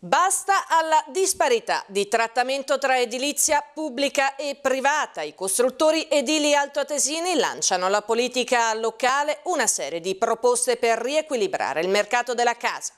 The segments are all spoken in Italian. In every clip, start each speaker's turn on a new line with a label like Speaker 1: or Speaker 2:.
Speaker 1: Basta alla disparità di trattamento tra edilizia pubblica e privata. I costruttori edili altoatesini lanciano la politica locale una serie di proposte per riequilibrare il mercato della casa.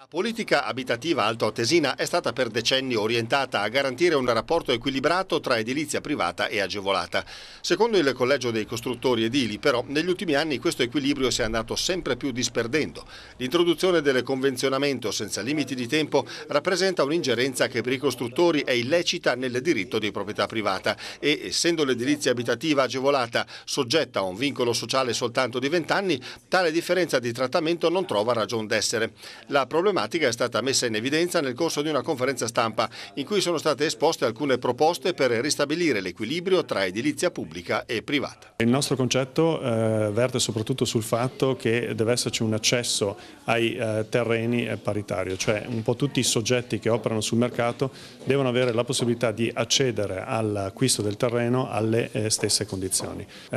Speaker 2: La politica abitativa altoatesina è stata per decenni orientata a garantire un rapporto equilibrato tra edilizia privata e agevolata. Secondo il Collegio dei Costruttori Edili, però, negli ultimi anni questo equilibrio si è andato sempre più disperdendo. L'introduzione del convenzionamento senza limiti di tempo rappresenta un'ingerenza che per i costruttori è illecita nel diritto di proprietà privata e, essendo l'edilizia abitativa agevolata soggetta a un vincolo sociale soltanto di 20 anni, tale differenza di trattamento non trova ragione d'essere. La problematica problematica è stata messa in evidenza nel corso di una conferenza stampa in cui sono state esposte alcune proposte per ristabilire l'equilibrio tra edilizia pubblica e privata.
Speaker 1: Il nostro concetto eh, verte soprattutto sul fatto che deve esserci un accesso ai eh, terreni eh, paritario, cioè un po' tutti i soggetti che operano sul mercato devono avere la possibilità di accedere all'acquisto del terreno alle eh, stesse condizioni. Eh,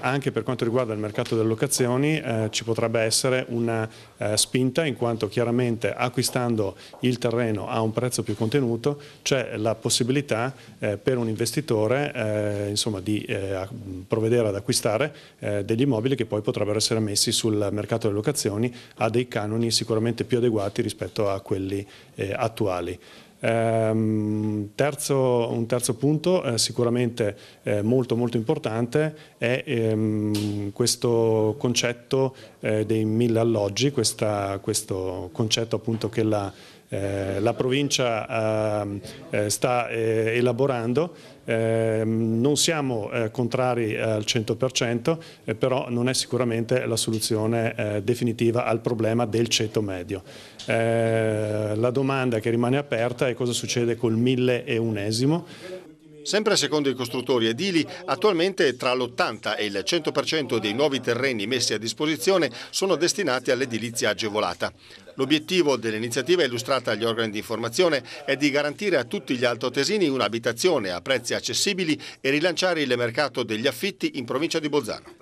Speaker 1: anche per quanto riguarda il mercato delle locazioni eh, ci potrebbe essere una spinta in quanto chiaramente sicuramente acquistando il terreno a un prezzo più contenuto c'è la possibilità eh, per un investitore eh, insomma, di eh, provvedere ad acquistare eh, degli immobili che poi potrebbero essere messi sul mercato delle locazioni a dei canoni sicuramente più adeguati rispetto a quelli eh, attuali. Um, terzo, un terzo punto eh, sicuramente eh, molto molto importante è ehm, questo concetto eh, dei mille alloggi, questa, questo concetto appunto che la eh, la provincia ehm, eh, sta eh, elaborando, ehm, non siamo contrari al 100%, però non è sicuramente la soluzione definitiva al problema del ceto medio. la domanda che rimane aperta è cosa succede col mille e unesimo.
Speaker 2: Sempre secondo i costruttori edili, attualmente tra l'80 e il 100% dei nuovi terreni messi a disposizione sono destinati all'edilizia agevolata. L'obiettivo dell'iniziativa illustrata agli organi di informazione è di garantire a tutti gli altotesini un'abitazione a prezzi accessibili e rilanciare il mercato degli affitti in provincia di Bolzano.